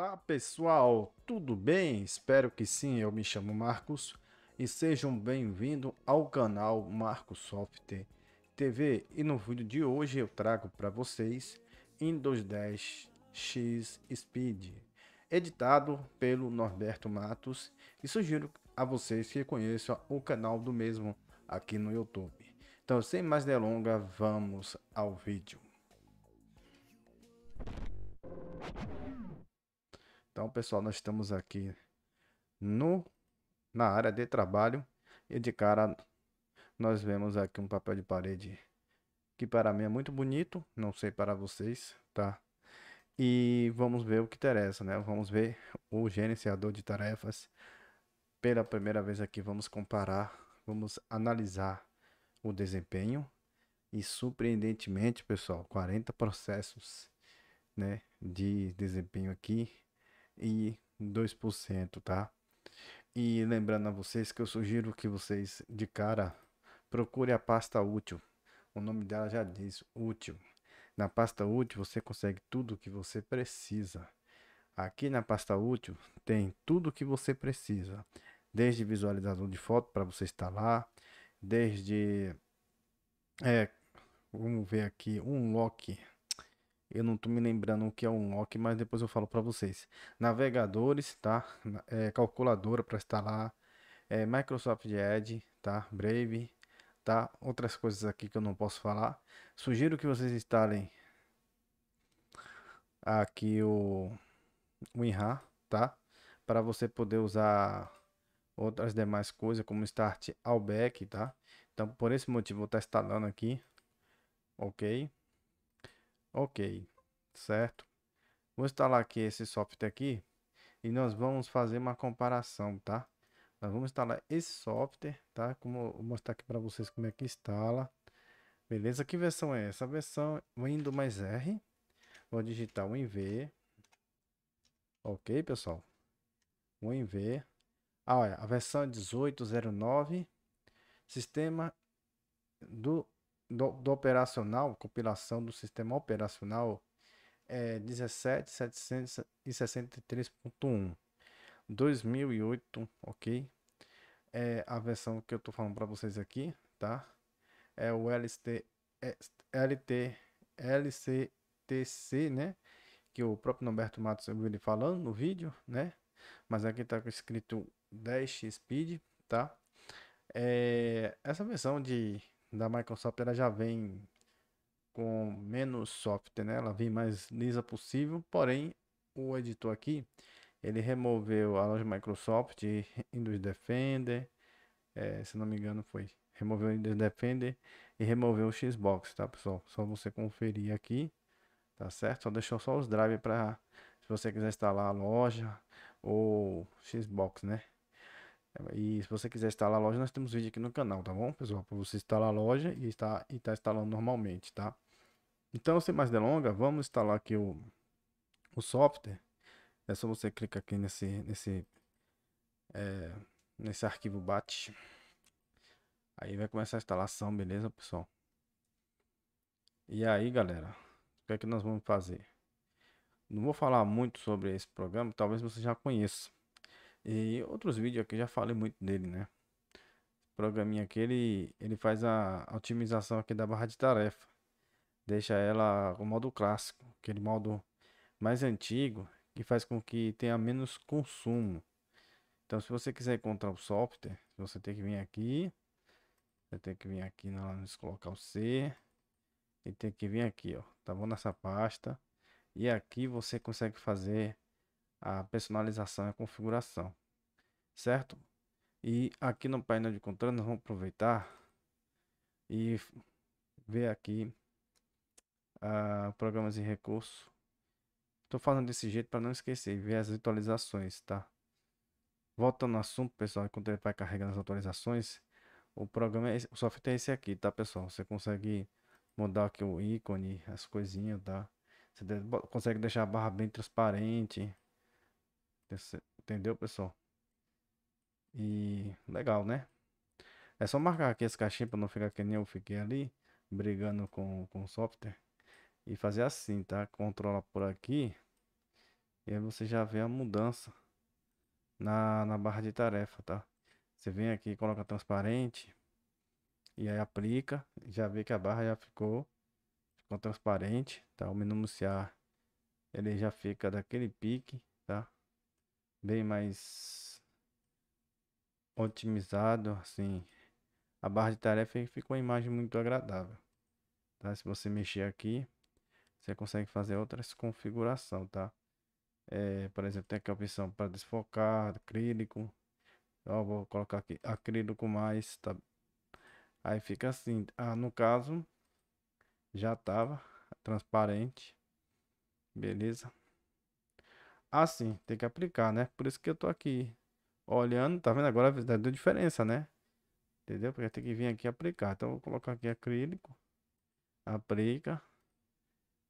Olá pessoal, tudo bem? Espero que sim, eu me chamo Marcos e sejam bem-vindos ao canal Marcos Software TV e no vídeo de hoje eu trago para vocês Windows 10 X Speed, editado pelo Norberto Matos e sugiro a vocês que conheçam o canal do mesmo aqui no YouTube. Então sem mais delongas, vamos ao vídeo. Então, pessoal, nós estamos aqui no, na área de trabalho e de cara nós vemos aqui um papel de parede que para mim é muito bonito, não sei para vocês, tá? E vamos ver o que interessa, né? Vamos ver o gerenciador de tarefas pela primeira vez aqui, vamos comparar, vamos analisar o desempenho e surpreendentemente, pessoal, 40 processos, né, de desempenho aqui 2%, tá? E lembrando a vocês que eu sugiro que vocês de cara procure a pasta útil. O nome dela já diz útil. Na pasta útil você consegue tudo o que você precisa. Aqui na pasta útil tem tudo o que você precisa, desde visualizador de foto para você instalar, desde é, vamos ver aqui um lock eu não tô me lembrando o que é um lock, mas depois eu falo para vocês. Navegadores, tá? É, calculadora para instalar. É, Microsoft Edge, tá? Brave, tá? Outras coisas aqui que eu não posso falar. Sugiro que vocês instalem aqui o WinRAR, tá? Para você poder usar outras demais coisas, como Start ao Back, tá? Então, por esse motivo, eu vou estar tá instalando aqui, ok? Ok, certo? Vou instalar aqui esse software aqui e nós vamos fazer uma comparação, tá? Nós vamos instalar esse software, tá? Como vou mostrar aqui para vocês como é que instala. Beleza? Que versão é essa? versão Windows mais R. Vou digitar o WinV. Ok, pessoal? WinV. Ah, olha, a versão 1809. É Sistema do do, do operacional, compilação do sistema operacional é 17763.1 2008, ok? É a versão que eu tô falando para vocês aqui, tá? É o LST, é, LT, LCTC, né? Que o próprio Norberto Matos ouviu ele falando no vídeo, né? Mas aqui tá escrito 10 Speed, tá? É, essa versão de da Microsoft ela já vem com menos software, né? Ela vem mais lisa possível, porém o editor aqui ele removeu a loja Microsoft, Windows Defender, é, se não me engano foi, removeu o Windows Defender e removeu o Xbox, tá pessoal? Só você conferir aqui, tá certo? Só deixou só os drives para se você quiser instalar a loja ou Xbox, né? E se você quiser instalar a loja, nós temos vídeo aqui no canal, tá bom, pessoal? Para você instalar a loja e está e tá instalando normalmente, tá? Então, sem mais delongas, vamos instalar aqui o, o software. É só você clicar aqui nesse, nesse, é, nesse arquivo BAT. Aí vai começar a instalação, beleza, pessoal? E aí, galera, o que é que nós vamos fazer? Não vou falar muito sobre esse programa, talvez você já conheça. E outros vídeos aqui já falei muito dele, né? O programinha aqui, ele, ele faz a otimização aqui da barra de tarefa. Deixa ela o modo clássico, aquele modo mais antigo, que faz com que tenha menos consumo. Então, se você quiser encontrar o software, você tem que vir aqui. Você tem que vir aqui, não, colocar o C. E tem que vir aqui, ó. Tá bom nessa pasta. E aqui você consegue fazer a personalização e a configuração, certo? E aqui no painel de controle nós vamos aproveitar e ver aqui uh, programas e recursos. Estou falando desse jeito para não esquecer e ver as atualizações, tá? Voltando ao assunto, pessoal, enquanto ele vai carregando as atualizações, o programa, é esse, o software é esse aqui, tá, pessoal? Você consegue mudar aqui o ícone, as coisinhas, tá? Você consegue deixar a barra bem transparente, Entendeu, pessoal? E legal, né? É só marcar aqui esse caixinha para não ficar que nem eu fiquei ali, brigando com, com o software. E fazer assim, tá? Controla por aqui. E aí você já vê a mudança na, na barra de tarefa, tá? Você vem aqui, coloca transparente. E aí aplica. Já vê que a barra já ficou, ficou transparente, tá? O menu iniciar ele já fica daquele pique bem mais otimizado, assim. A barra de tarefa é fica uma imagem muito agradável. Tá? Se você mexer aqui, você consegue fazer outras configurações, tá? É, por exemplo, tem aqui a opção para desfocar, acrílico. eu vou colocar aqui acrílico mais, tá? Aí fica assim. Ah, no caso, já estava transparente. Beleza? assim, tem que aplicar, né? Por isso que eu tô aqui olhando, tá vendo? Agora deu diferença, né? Entendeu? Porque tem que vir aqui aplicar. Então, vou colocar aqui acrílico, aplica,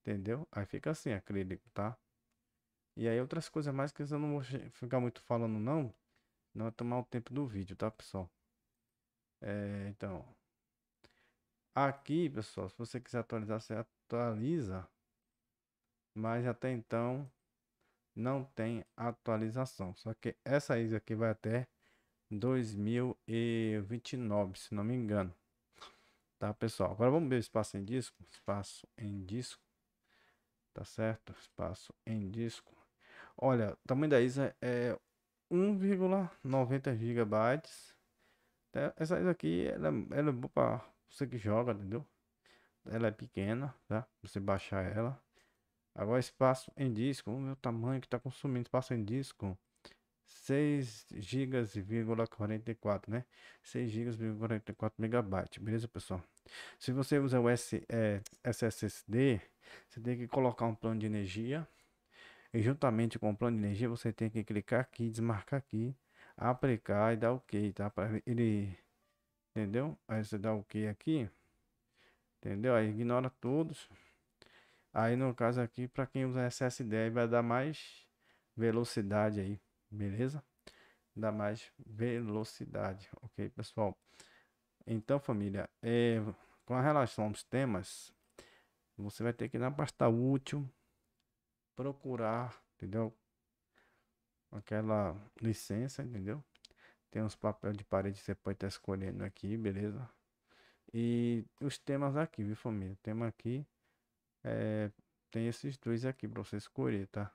entendeu? Aí fica assim, acrílico, tá? E aí outras coisas mais que eu não vou ficar muito falando, não. Não é tomar o tempo do vídeo, tá, pessoal? É, então, aqui, pessoal, se você quiser atualizar, você atualiza. Mas até então, não tem atualização. Só que essa ISO aqui vai até 2029, se não me engano. Tá, pessoal? Agora vamos ver o espaço em disco. Espaço em disco. Tá certo? Espaço em disco. Olha, o tamanho da ISA é 1,90 GB. Tá, essa ISA aqui, ela, ela é boa para você que joga, entendeu? Ela é pequena, tá? Você baixar ela. Agora espaço em disco. O meu tamanho que está consumindo espaço em disco. 6 GB,44, né? 6 GB,44 megabytes, beleza, pessoal? Se você usar o S, é, SSD, você tem que colocar um plano de energia e juntamente com o plano de energia você tem que clicar aqui, desmarcar aqui, aplicar e dar OK, tá? Para ele, entendeu? Aí você dá OK aqui, entendeu? Aí ignora todos. Aí no caso aqui, para quem usa SSD, vai dar mais velocidade aí, beleza? Dá mais velocidade, ok, pessoal? Então, família, é, com relação aos temas, você vai ter que ir na pasta útil, procurar, entendeu? Aquela licença, entendeu? Tem uns papéis de parede que você pode estar tá escolhendo aqui, beleza? E os temas aqui, viu, família? Tema aqui é, tem esses dois aqui para você escolher, tá?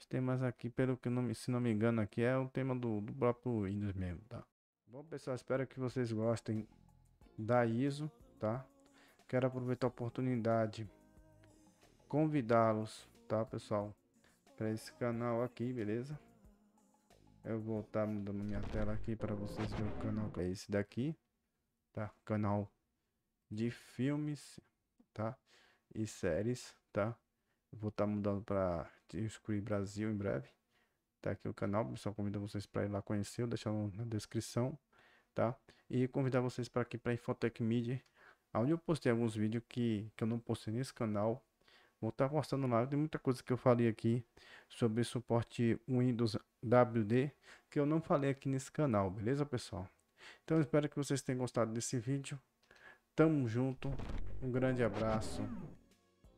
Os temas aqui, pelo que não, se não me engano, aqui é o tema do, do próprio Windows mesmo, tá? Bom, pessoal, espero que vocês gostem da ISO, tá? Quero aproveitar a oportunidade convidá-los, tá, pessoal, para esse canal aqui, beleza? Eu vou estar tá mudando minha tela aqui para vocês verem o canal é esse daqui, tá? Canal de filmes, tá? e séries, tá? Vou estar tá mudando para Discovery Brasil em breve. Tá aqui o canal, pessoal, convido vocês para ir lá conhecer, vou deixar na descrição, tá? E convidar vocês para aqui para Infotech Media, onde eu postei alguns vídeos que, que eu não postei nesse canal. Vou estar tá postando lá, tem muita coisa que eu falei aqui sobre suporte Windows WD, que eu não falei aqui nesse canal, beleza, pessoal? Então, espero que vocês tenham gostado desse vídeo. Tamo junto, um grande abraço.